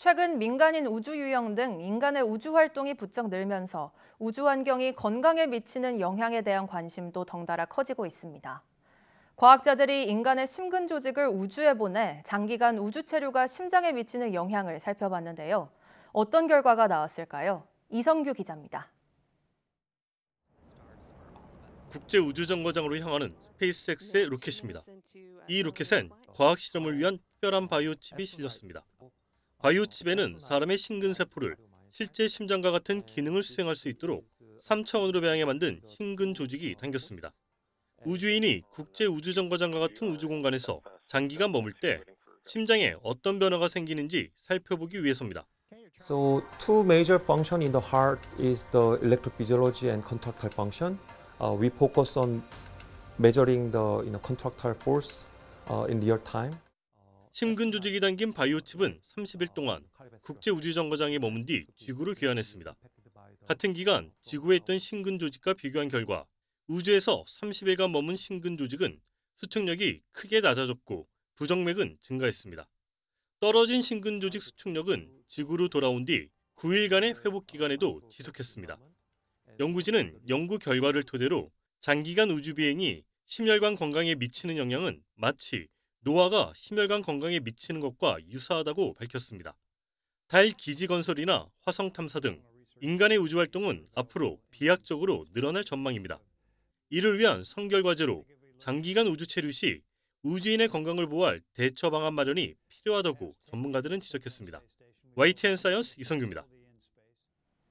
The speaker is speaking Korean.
최근 민간인 우주유형등 인간의 우주활동이 부쩍 늘면서 우주환경이 건강에 미치는 영향에 대한 관심도 덩달아 커지고 있습니다. 과학자들이 인간의 심근 조직을 우주에 보내 장기간 우주 체류가 심장에 미치는 영향을 살펴봤는데요. 어떤 결과가 나왔을까요? 이성규 기자입니다. 국제우주정거장으로 향하는 스페이스X의 로켓입니다. 이 로켓엔 과학 실험을 위한 특별한 바이오 칩이 실렸습니다. 과유칩에는 사람의 심근세포를 실제 심장과 같은 기능을 수행할 수 있도록 3차원으로 배양해 만든 심근 조직이 당겼습니다. 우주인이 국제 우주정거장과 같은 우주공간에서 장기간 머물 때 심장에 어떤 변화가 생기는지 살펴보기 위해서입니다. So two major function in the heart is the electrophysiology and contractile function. Uh, we focus on measuring the you know, contractile force uh, in real time. 심근 조직이 담긴 바이오칩은 30일 동안 국제우주정거장에 머문 뒤지구를 귀환했습니다. 같은 기간 지구에 있던 심근 조직과 비교한 결과 우주에서 30일간 머문 심근 조직은 수축력이 크게 낮아졌고 부정맥은 증가했습니다. 떨어진 심근 조직 수축력은 지구로 돌아온 뒤 9일간의 회복 기간에도 지속했습니다. 연구진은 연구 결과를 토대로 장기간 우주 비행이 심혈관 건강에 미치는 영향은 마치 노화가 심혈관 건강에 미치는 것과 유사하다고 밝혔습니다. 달 기지 건설이나 화성 탐사 등 인간의 우주 활동은 앞으로 비약적으로 늘어날 전망입니다. 이를 위한 성결 과제로 장기간 우주 체류 시 우주인의 건강을 보호할 대처 방안 마련이 필요하다고 전문가들은 지적했습니다. YTN 사이언스 이성규입니다.